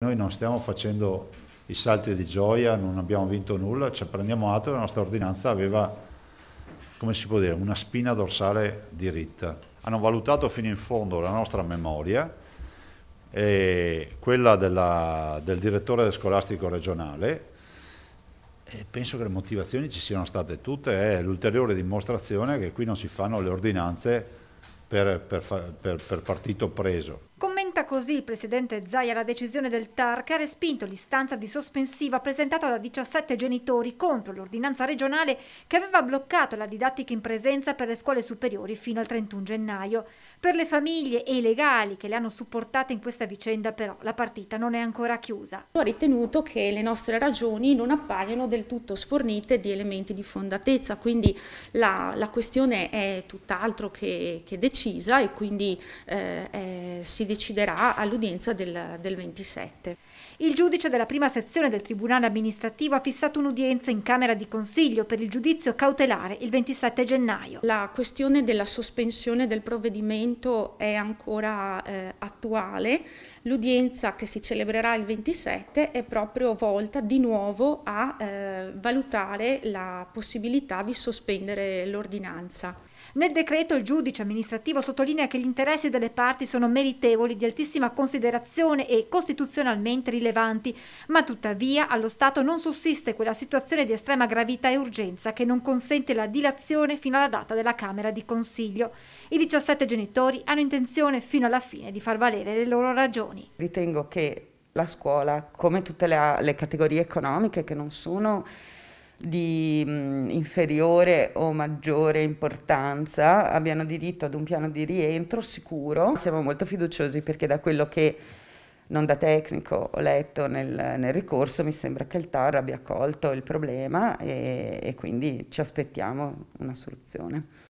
Noi non stiamo facendo i salti di gioia, non abbiamo vinto nulla, ci prendiamo atto che la nostra ordinanza aveva, come si può dire, una spina dorsale diritta. Hanno valutato fino in fondo la nostra memoria e quella della, del direttore scolastico regionale e penso che le motivazioni ci siano state tutte, è l'ulteriore dimostrazione che qui non si fanno le ordinanze per, per, per, per partito preso. Commenta così il presidente Zaia la decisione del TAR che ha respinto l'istanza di sospensiva presentata da 17 genitori contro l'ordinanza regionale che aveva bloccato la didattica in presenza per le scuole superiori fino al 31 gennaio. Per le famiglie e i legali che le hanno supportate in questa vicenda però la partita non è ancora chiusa. Ho ritenuto che le nostre ragioni non appaiono del tutto sfornite di elementi di fondatezza, quindi la, la questione è tutt'altro che, che, decisa e quindi eh, eh, si deciderà parteciperà all'udienza del, del 27. Il giudice della prima sezione del Tribunale amministrativo ha fissato un'udienza in Camera di Consiglio per il giudizio cautelare il 27 gennaio. La questione della sospensione del provvedimento è ancora eh, attuale. L'udienza che si celebrerà il 27 è proprio volta di nuovo a eh, valutare la possibilità di sospendere l'ordinanza. Nel decreto il giudice amministrativo sottolinea che gli interessi delle parti sono meritevoli di altissima considerazione e costituzionalmente rilevanti, ma tuttavia allo Stato non sussiste quella situazione di estrema gravità e urgenza che non consente la dilazione fino alla data della Camera di Consiglio. I 17 genitori hanno intenzione fino alla fine di far valere le loro ragioni. Ritengo che la scuola, come tutte le, le categorie economiche che non sono di inferiore o maggiore importanza abbiano diritto ad un piano di rientro sicuro. Siamo molto fiduciosi perché da quello che non da tecnico ho letto nel, nel ricorso mi sembra che il TAR abbia colto il problema e, e quindi ci aspettiamo una soluzione.